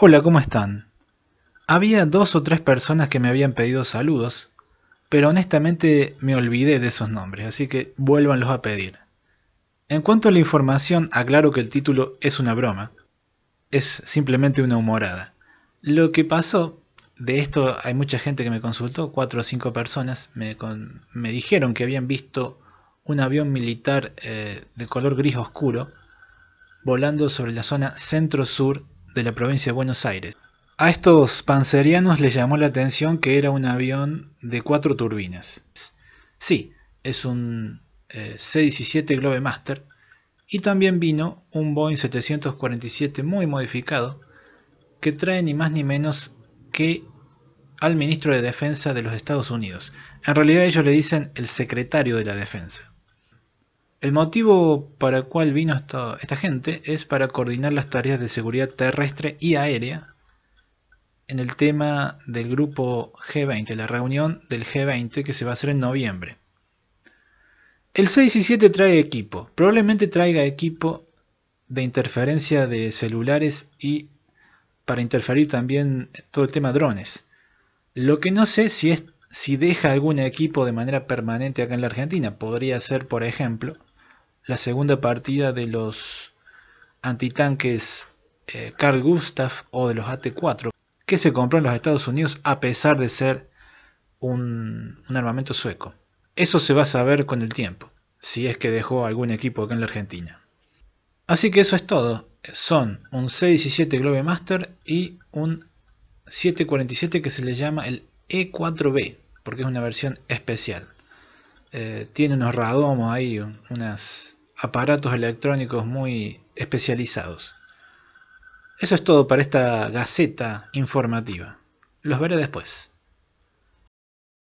Hola, ¿cómo están? Había dos o tres personas que me habían pedido saludos, pero honestamente me olvidé de esos nombres, así que vuélvanlos a pedir. En cuanto a la información, aclaro que el título es una broma, es simplemente una humorada. Lo que pasó, de esto hay mucha gente que me consultó, cuatro o cinco personas me, dijeron que habían visto un avión militar eh, de color gris oscuro volando sobre la zona centro-sur de la provincia de Buenos Aires. A estos panzerianos les llamó la atención que era un avión de cuatro turbinas. Sí, es un eh, C-17 Master y también vino un Boeing 747 muy modificado que trae ni más ni menos que al ministro de Defensa de los Estados Unidos. En realidad ellos le dicen el secretario de la Defensa. El motivo para el cual vino esta, esta gente es para coordinar las tareas de seguridad terrestre y aérea en el tema del grupo G20, la reunión del G20 que se va a hacer en noviembre. El 6 y 7 trae equipo, probablemente traiga equipo de interferencia de celulares y para interferir también todo el tema drones. Lo que no sé si es si deja algún equipo de manera permanente acá en la Argentina, podría ser por ejemplo la segunda partida de los antitanques eh, Carl Gustav o de los AT-4 que se compró en los Estados Unidos a pesar de ser un, armamento sueco. Eso se va a saber con el tiempo, si es que dejó algún equipo acá en la Argentina. Así que eso es todo. Son un C-17 Master y un 747 que se le llama el E4B, porque es una versión especial. Eh, tiene unos radomos ahí, unas aparatos electrónicos muy especializados. Eso es todo para esta gaceta informativa. Los veré después.